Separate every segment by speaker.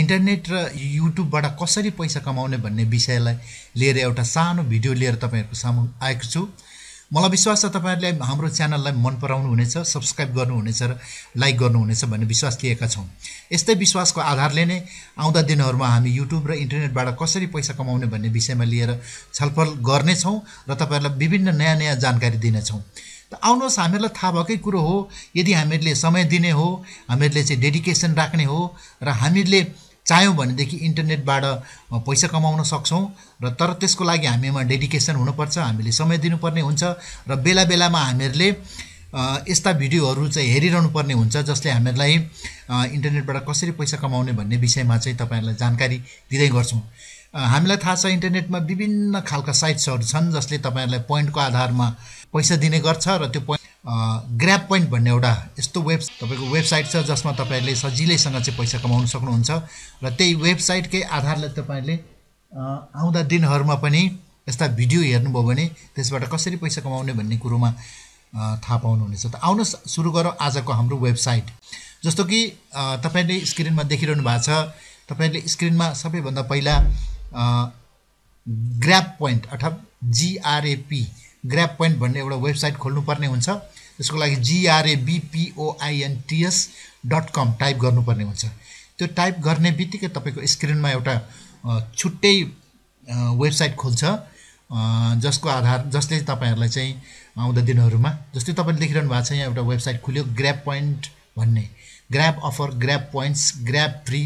Speaker 1: internet र युट्युबबाट कसरी पैसा कमाउने भन्ने विषयलाई लिएर एउटा सानो भिडियो लिएर तपाईँहरूको सामु आएको छु मलाई विश्वास छ तपाईँहरूले हाम्रो च्यानललाई मन पराउनु हुनेछ सब्सक्राइब गर्नुहुनेछ र लाइक गर्नुहुनेछ भन्ने विश्वास लिएका छौँ यस्तै विश्वासको आधारले नै आउँदा दिनहरूमा हामी युट्युब र इन्टरनेटबाट कसरी पैसा कमाउने भन्ने विषयमा लिएर छलफल गर्नेछौँ र तपाईँहरूलाई विभिन्न नयाँ नयाँ जानकारी दिनेछौँ त आउनुहोस् हामीहरूलाई थाहा भएकै कुरो हो यदि हामीहरूले समय दिने हो हामीहरूले चाहिँ डेडिकेसन राख्ने हो र हामीहरूले चाह्यौँ भनेदेखि इन्टरनेटबाट पैसा कमाउन सक्छौँ र तर त्यसको लागि हामीमा डेडिकेसन हुनुपर्छ हामीले समय दिनुपर्ने हुन्छ र बेला बेलामा हामीहरूले यस्ता भिडियोहरू चाहिँ हेरिरहनु पर्ने हुन्छ जसले हामीहरूलाई इन्टरनेटबाट कसरी पैसा कमाउने भन्ने विषयमा चाहिँ तपाईँहरूलाई जानकारी दिँदै गर्छौँ हामीलाई थाहा छ इन्टरनेटमा विभिन्न खालका साइट्सहरू छन् जसले तपाईँहरूलाई पोइन्टको आधारमा पैसा दिने गर्छ र त्यो पोइन्ट ग्राप पोइन्ट भन्ने एउटा यस्तो वेब तपाईँको वेबसाइट छ जसमा तपाईँहरूले सजिलैसँग चाहिँ पैसा कमाउन सक्नुहुन्छ र त्यही वेबसाइटकै आधारले तपाईँहरूले आउँदा दिनहरूमा पनि यस्ता भिडियो हेर्नुभयो भने त्यसबाट कसरी पैसा कमाउने भन्ने कुरोमा थाहा पाउनुहुनेछ त आउनुहोस् सुरु गरौँ आजको हाम्रो वेबसाइट जस्तो कि तपाईँले स्क्रिनमा देखिरहनु भएको छ तपाईँले स्क्रिनमा सबैभन्दा पहिला ग्राप पोइन्ट अर्थात् जिआरएपी ग्राप पोइन्ट भन्ने एउटा वेबसाइट खोल्नुपर्ने हुन्छ त्यसको लागि जिआरएबिपिओआइएनटिएस डट कम टाइप गर्नुपर्ने हुन्छ त्यो टाइप गर्ने बित्तिकै तपाईँको स्क्रिनमा एउटा छुट्टै वेबसाइट खोल्छ जसको आधार जसले तपाईँहरूलाई चाहिँ आउँदा दिनहरूमा जस्तै तपाईँले देखिरहनु भएको छ यहाँ एउटा वेबसाइट खुल्यो ग्राप पोइन्ट भन्ने grab offer grab points grab free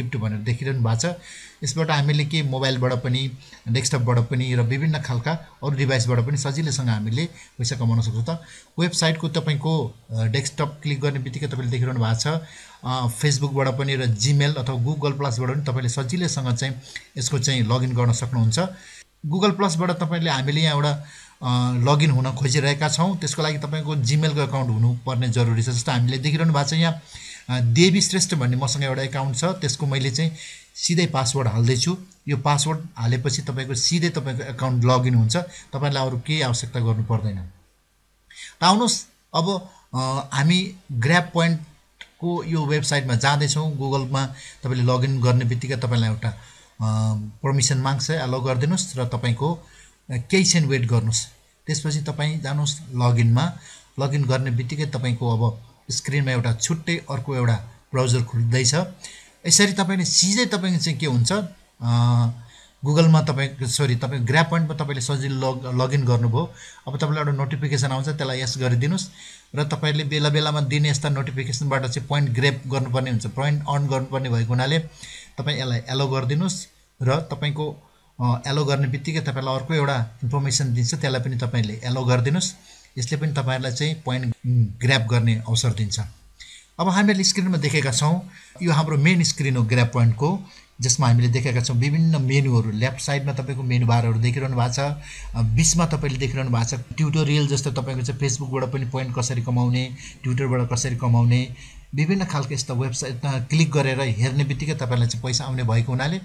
Speaker 1: gift भनेर देखिरहनु भएको छ यसबाट हामीले के मोबाइलबाट पनि डेस्कटपबाट पनि र विभिन्न खालका अरू डिभाइसबाट पनि सजिलैसँग हामीले पैसा कमाउन सक्छौँ त वेबसाइटको तपाईँको डेस्कटप क्लिक गर्ने बित्तिकै तपाईँले देखिरहनु भएको छ फेसबुकबाट पनि र जिमेल अथवा गुगल प्लसबाट पनि तपाईँले सजिलैसँग चाहिँ यसको चाहिँ लगइन गर्न सक्नुहुन्छ गुगल प्लसबाट तपाईँले हामीले यहाँ एउटा लगइन हुन खोजिरहेका छौँ त्यसको लागि तपाईँको जिमेलको एकाउन्ट हुनुपर्ने जरुरी छ जस्तो हामीले देखिरहनु भएको छ यहाँ देवी श्रेष्ठ भन्ने मसँग एउटा एकाउन्ट छ त्यसको मैले चाहिँ सिधै पासवर्ड हाल्दैछु यो पासवर्ड हालेपछि तपाईँको सिधै तपाईँको एकाउन्ट लगइन हुन्छ तपाईँलाई अरू केही आवश्यकता गर्नु पर्दैन र आउनुहोस् अब हामी ग्राप पोइन्टको यो वेबसाइटमा जाँदैछौँ गुगलमा तपाईँले लगइन गर्ने बित्तिकै तपाईँलाई एउटा पर्मिसन माग्छ एलो गरिदिनुहोस् र तपाईँको केही सेन्ट वेट गर्नुहोस् त्यसपछि तपाईँ जानुहोस् लगइनमा लगइन गर्ने बित्तिकै तपाईँको अब स्क्रिनमा एउटा छुट्टै अर्को एउटा ब्राउजर खुल्दैछ यसरी तपाईँले सिधै तपाईँको चाहिँ के हुन्छ गुगलमा तपाईँको सरी तपाईँ ग्राप पोइन्टमा तपाईँले सजिलो लग लगइन गर्नुभयो अब तपाईँलाई एउटा नोटिफिकेसन आउँछ त्यसलाई यस गरिदिनुहोस् र तपाईँले बेला बेलामा दिने यस्ता नोटिफिकेसनबाट चाहिँ पोइन्ट ग्रेप गर्नुपर्ने हुन्छ पोइन्ट अन गर्नुपर्ने भएको हुनाले तपाईँ यसलाई एलो गरिदिनुहोस् र तपाईँको एलो गर्ने बित्तिकै तपाईँलाई अर्को एउटा इन्फर्मेसन दिन्छ त्यसलाई पनि तपाईँले एलो गरिदिनुहोस् यसले पनि तपाईँहरूलाई चाहिँ पोइन्ट ग्राप गर्ने अवसर दिन्छ अब हामीहरूले स्क्रिनमा देखेका छौँ यो हाम्रो मेन स्क्रिन हो ग्राफ पोइन्टको जसमा हामीले देखेका छौँ विभिन्न मेनुहरू लेफ्ट साइडमा तपाईँको मेनु बारहरू देखिरहनु भएको छ बिचमा तपाईँले देखिरहनु भएको छ ट्युटोरियल जस्तो तपाईँको चाहिँ फेसबुकबाट पनि पोइन्ट कसरी कमाउने ट्विटरबाट कसरी कमाउने विभिन्न खालको यस्तो वेबसाइटमा क्लिक गरेर हेर्ने बित्तिकै तपाईँलाई चाहिँ पैसा आउने भएको हुनाले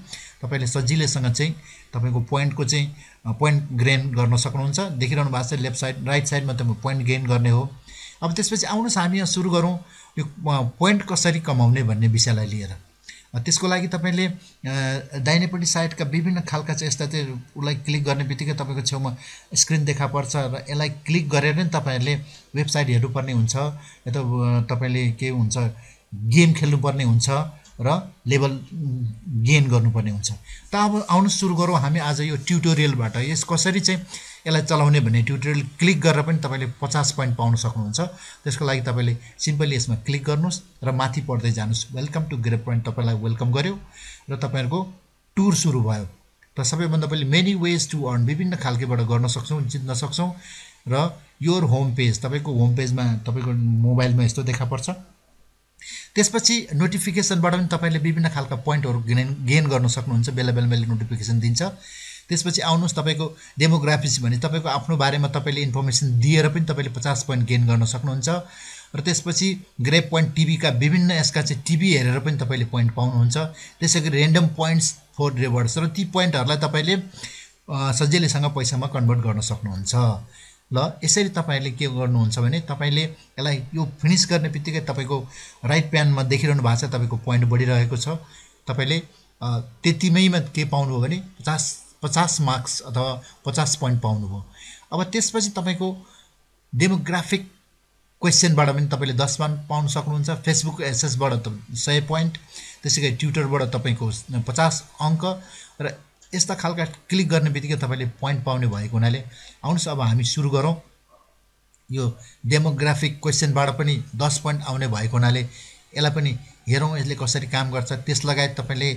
Speaker 1: तपाईँले सजिलैसँग चाहिँ तपाईँको पोइन्टको चाहिँ पोइन्ट गेन गर्न सक्नुहुन्छ देखिरहनु भएको छ लेफ्ट साइड राइट साइडमा तपाईँ पोइन्ट गेन गर्ने हो अब त्यसपछि आउनुहोस् हामी यहाँ सुरु गरौँ यो पोइन्ट कसरी कमाउने भन्ने विषयलाई लिएर त्यसको लागि तपाईँले दाहिनेपट्टि साइडका विभिन्न खालका चाहिँ यस्ता चाहिँ उसलाई क्लिक गर्ने बित्तिकै तपाईँको छेउमा स्क्रिन देखा पर्छ र यसलाई क्लिक गरेर नै तपाईँहरूले वेबसाइट हेर्नुपर्ने हुन्छ या त तपाईँले के हुन्छ गेम खेल्नुपर्ने हुन्छ र लेभल गेन गर्नुपर्ने हुन्छ त अब आउनु सुरु गरौँ हामी आज यो ट्युटोरियलबाट यस कसरी चाहिँ यसलाई चलाउने भन्ने ट्युटोरियल क्लिक गरेर पनि तपाईँले पचास पोइन्ट पाउन सक्नुहुन्छ त्यसको लागि तपाईँले सिम्पली यसमा क्लिक गर्नुहोस् र माथि पढ्दै जानुहोस् वेलकम टु ग्रेप पोइन्ट तपाईँलाई वेलकम गऱ्यो र तपाईँहरूको टुर सुरु भयो र सबैभन्दा पहिले मेनी वेज टु अर्न विभिन्न खालकेबाट गर्न सक्छौँ जित्न सक्छौँ र योर होम पेज तपाईँको होम पेजमा तपाईँको मोबाइलमा यस्तो देखा पर्छ त्यसपछि नोटिफिकेसनबाट पनि तपाईँले विभिन्न खालका पोइन्टहरू गेन गेन गर्न सक्नुहुन्छ बेला बेलामा बेला नोटिफिकेसन दिन्छ त्यसपछि आउनुहोस् तपाईँको डेमोग्राफिक्स भने तपाईँको आफ्नो बारेमा तपाईँले इन्फर्मेसन दिएर पनि तपाईँले पचास पोइन्ट गेन गर्न सक्नुहुन्छ र त्यसपछि ग्रेप पोइन्ट टिभीका विभिन्न यसका चाहिँ टिभी हेरेर पनि तपाईँले पोइन्ट पाउनुहुन्छ त्यसै गरी रेन्डम पोइन्ट्स फोर रेवर्ड्स र ती पोइन्टहरूलाई तपाईँले सजिलैसँग पैसामा कन्भर्ट गर्न सक्नुहुन्छ ल यसरी तपाईँले के गर्नुहुन्छ भने तपाईँले यसलाई यो फिनिस गर्ने बित्तिकै तपाईँको राइट प्यानमा देखिरहनु भएको छ तपाईँको पोइन्ट बढिरहेको छ तपाईँले त्यतिमैमा के पाउनुभयो भने पचास पचास मार्क्स अथवा पचास पोइन्ट पाउनुभयो अब त्यसपछि तपाईँको डेमोग्राफिक क्वेसनबाट पनि तपाईँले दस मान पाउन सक्नुहुन्छ फेसबुक एसएसबाट त सय पोइन्ट त्यसै गरी ट्विटरबाट तपाईँको पचास अङ्क र यस्ता खालका क्लिक गर्ने बित्तिकै तपाईँले पोइन्ट पाउने भएको हुनाले आउनुहोस् अब हामी सुरु गरौँ यो डेमोग्राफिक क्वेसनबाट पनि दस पोइन्ट आउने भएको हुनाले यसलाई पनि हेरौँ यसले कसरी काम गर्छ त्यस लगायत तपाईँले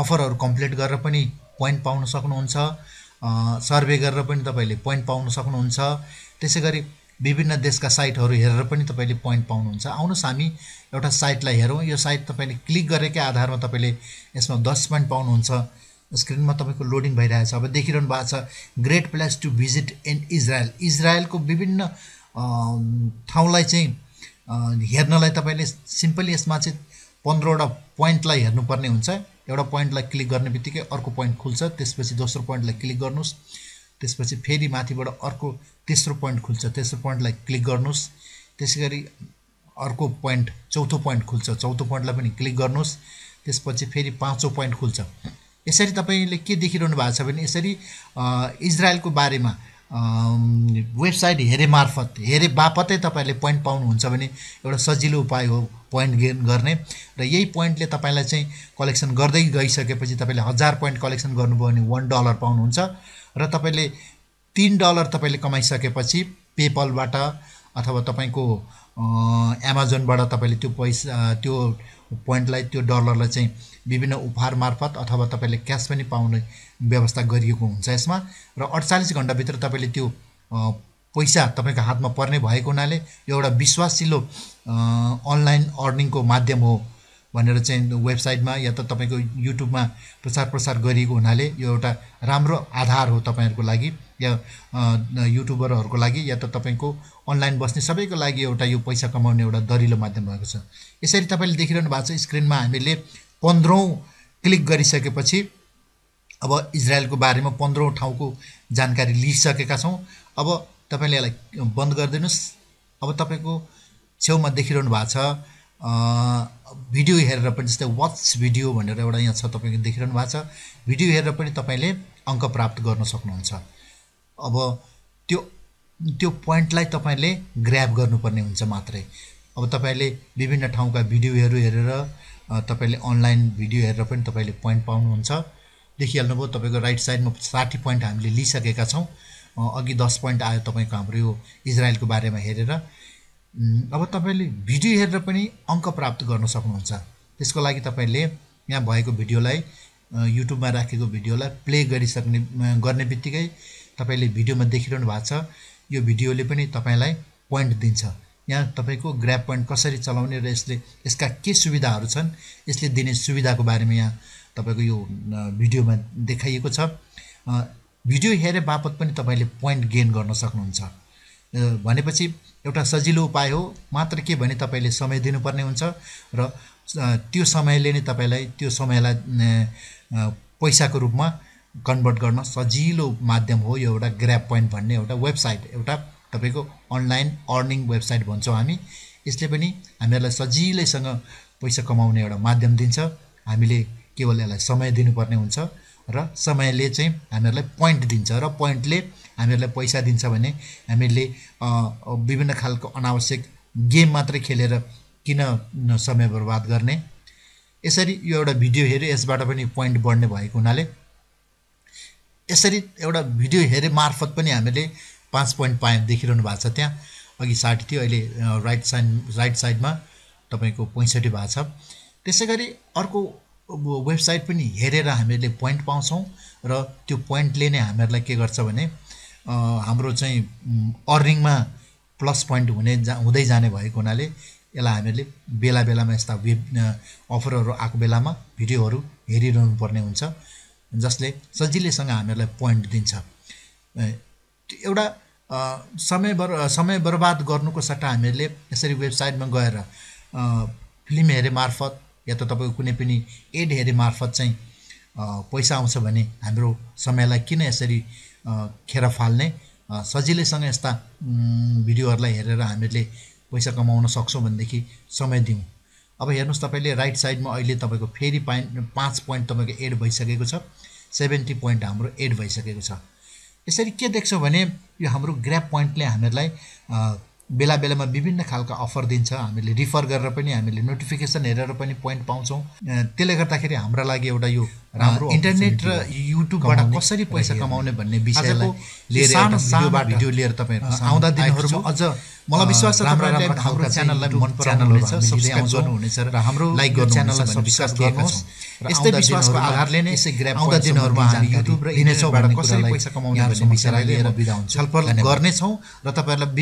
Speaker 1: अफरहरू कम्प्लिट गरेर पनि पोइन्ट पाउन सक्नुहुन्छ सर्वे गरेर पनि तपाईँले पोइन्ट पाउन सक्नुहुन्छ त्यसै गरी विभिन्न देशका साइटहरू हेरेर पनि तपाईँले पोइन्ट पाउनुहुन्छ आउनुहोस् हामी एउटा साइटलाई हेरौँ यो साइट तपाईँले क्लिक गरेकै आधारमा तपाईँले यसमा दस पोइन्ट पाउनुहुन्छ स्क्रिनमा तपाईँको लोडिङ भइरहेछ अब देखिरहनु भएको छ great place to visit in Israel इजरायलको विभिन्न ठाउँलाई चाहिँ हेर्नलाई तपाईँले सिम्पली यसमा चाहिँ पन्ध्रवटा पोइन्टलाई हेर्नुपर्ने हुन्छ एउटा पोइन्टलाई क्लिक गर्ने बित्तिकै अर्को पोइन्ट खुल्छ त्यसपछि दोस्रो पोइन्टलाई क्लिक गर्नुहोस् त्यसपछि फेरि माथिबाट अर्को तेस्रो पोइन्ट खुल्छ तेस्रो पोइन्टलाई क्लिक गर्नुहोस् त्यसै गरी अर्को पोइन्ट चौथो पोइन्ट खुल्छ चौथो पोइन्टलाई पनि क्लिक गर्नुहोस् त्यसपछि फेरि पाँचौँ पोइन्ट खुल्छ यसरी तपाईँले के देखिरहनु भएको छ भने यसरी इजरायलको बारेमा वेबसाइट हेरे मार्फत हेरे बापतै तपाईँले पोइन्ट पाउनुहुन्छ भने एउटा सजिलो उपाय हो पोइन्ट गेन गर्ने र यही पोइन्टले तपाईँलाई चाहिँ कलेक्सन गर्दै गइसकेपछि तपाईँले हजार पोइन्ट कलेक्सन गर्नुभयो भने वान डलर पाउनुहुन्छ र तपाईँले तिन डलर तपाईँले कमाइसकेपछि पेपलबाट अथवा तपाईँको एमाजोनबाट तपाईँले त्यो पैसा त्यो पोइन्टलाई त्यो डलरलाई चाहिँ विभिन्न उपहार मार्फत अथवा तपाईँले क्यास पनि पाउने व्यवस्था गरिएको हुन्छ यसमा र अडचालिस घन्टाभित्र तपाईँले त्यो पैसा तपाईँको हातमा पर्ने भएको हुनाले यो एउटा विश्वासिलो अनलाइन अर्निङको माध्यम हो भनेर चाहिँ वेबसाइटमा या त तपाईँको युट्युबमा प्रचार प्रसार गरिएको हुनाले यो एउटा राम्रो आधार हो तपाईँहरूको लागि या युट्युबरहरूको लागि या त तपाईँको अनलाइन बस्ने सबैको लागि एउटा यो पैसा कमाउने एउटा दरिलो माध्यम भएको छ यसरी तपाईँले देखिरहनु भएको छ स्क्रिनमा हामीले पन्ध्रौँ क्लिक गरिसकेपछि अब इजरायलको बारेमा पन्ध्रौँ ठाउँको जानकारी लिइसकेका छौँ अब तपाईँले यसलाई बन्द गरिदिनुहोस् अब तपाईँको छेउमा देखिरहनु भएको छ भिडियो हेरेर पनि जस्तै वाच भिडियो भनेर एउटा यहाँ छ तपाईँको देखिरहनु भएको छ भिडियो हेरेर पनि तपाईँले अङ्क प्राप्त गर्न सक्नुहुन्छ अब त्यो त्यो पोइन्टलाई तपाईँले ग्राप गर्नुपर्ने हुन्छ मात्रै अब तपाईँले विभिन्न ठाउँका भिडियोहरू हेरेर तपाईँले अनलाइन भिडियो हेरेर पनि तपाईँले पोइन्ट पाउनुहुन्छ देखिहाल्नुभयो तपाईँको राइट साइडमा साठी पोइन्ट हामीले लिइसकेका छौँ अघि दस पोइन्ट आयो तपाईँको हाम्रो यो इजरायलको बारेमा हेरेर अब तपाईँले भिडियो हेरेर पनि अङ्क प्राप्त गर्न सक्नुहुन्छ त्यसको लागि तपाईँले यहाँ भएको भिडियोलाई युट्युबमा राखेको भिडियोलाई प्ले गरिसक्ने गर्ने बित्तिकै तपाईँले भिडियोमा देखिरहनु भएको छ यो भिडियोले पनि तपाईँलाई पोइन्ट दिन्छ यहाँ तपाईँको ग्राफ पोइन्ट कसरी चलाउने र यसले यसका के सुविधाहरू छन् यसले दिने सुविधाको बारेमा यहाँ तपाईँको यो भिडियोमा देखाइएको छ भिडियो हेरे बापत पनि तपाईँले पोइन्ट गेन गर्न सक्नुहुन्छ भनेपछि एउटा सजिलो उपाय हो मात्र के भने तपाईँले समय दिनुपर्ने हुन्छ र त्यो समयले नै तपाईँलाई त्यो समयलाई पैसाको रूपमा कन्भर्ट गर्न सजिलो माध्यम हो यो एउटा ग्राप पोइन्ट भन्ने एउटा वेबसाइट एउटा तपाईँको अनलाइन अर्निङ वेबसाइट भन्छौँ हामी यसले पनि हामीहरूलाई सजिलैसँग पैसा कमाउने एउटा माध्यम दिन्छ हामीले केवल यसलाई समय दिनुपर्ने हुन्छ र समयले चाहिँ हामीहरूलाई पोइन्ट दिन्छ र पोइन्टले हामीहरूलाई पैसा दिन्छ भने हामीहरूले विभिन्न खालको अनावश्यक गेम मात्रै खेलेर किन समय बर्बाद गर्ने यसरी यो एउटा भिडियो हेऱ्यो यसबाट पनि पोइन्ट बढ्ने भएको हुनाले यसरी एउटा भिडियो हेरे मार्फत पनि हामीले पाँच पोइन्ट पाएँ देखिरहनु भएको छ त्यहाँ अघि साठी थियो अहिले राइट साइड राइट साइडमा तपाईँको पैँसठी भएको छ त्यसै गरी अर्को वेबसाइट पनि हेरेर हामीहरूले पोइन्ट पाउँछौँ र त्यो पोइन्टले नै हामीहरूलाई के गर्छ भने हाम्रो चाहिँ अर्निङमा प्लस पोइन्ट हुने जा हुँदै जाने भएको हुनाले यसलाई हामीहरूले बेला बेलामा यस्ता वेब अफरहरू आएको बेलामा भिडियोहरू हेरिरहनु पर्ने हुन्छ जसले सजिलैसँग हामीहरूलाई पोइन्ट दिन्छ एउटा समय बर समय बर्बाद गर्नुको सट्टा हामीहरूले यसरी वेबसाइटमा गएर फिल्म हेरे मार्फत या त तपाईँको कुनै पनि एड हेरे मार्फत चाहिँ पैसा आउँछ भने हाम्रो समयलाई किन यसरी खेर फाल्ने सजिलैसँग यस्ता भिडियोहरूलाई हेरेर हामीले पैसा कमाउन सक्छौँ भनेदेखि समय दिउँ अब हेर्नुहोस् तपाईँले राइट साइडमा अहिले तपाईँको फेरि पाइन्ट पाँच पोइन्ट तपाईँको एड भइसकेको छ सेभेन्टी पोइन्ट हाम्रो एड भइसकेको छ यसरी के देख्छौँ भने यो हाम्रो ग्राफ पोइन्टले हामीहरूलाई बेला बेलामा विभिन्न खालका अफर दिन्छ हामीले रिफर गरेर पनि हामीले नोटिफिकेसन हेरेर पनि पोइन्ट पाउँछौँ त्यसले गर्दाखेरि हाम्रा लागि एउटा यो राम्रो इन्टरनेट र युट्युबबाट कसरी पैसा कमाउने भन्ने विषयलाई लिएर भिडियो लिएर तपाईँहरू आउँदा दिनहरू अझ मलाई विश्वास छ राम्रो राम्रो हाम्रो च्यानललाई मन पराउनुहुनेछ सब्सक्राइब गर्नुहुनेछ र हाम्रो लाइक गर्नु च्यानललाई विश्वास गर्नुहोस् यस्तै विश्वासको आधारले नै यसै ग्राम आउँदा दिनहरूमा हामी युट्युब र इनेसोबाट कसरी पैसा कमाउने भन्ने विषयलाई लिएर छलफल गर्नेछौँ र तपाईँहरूलाई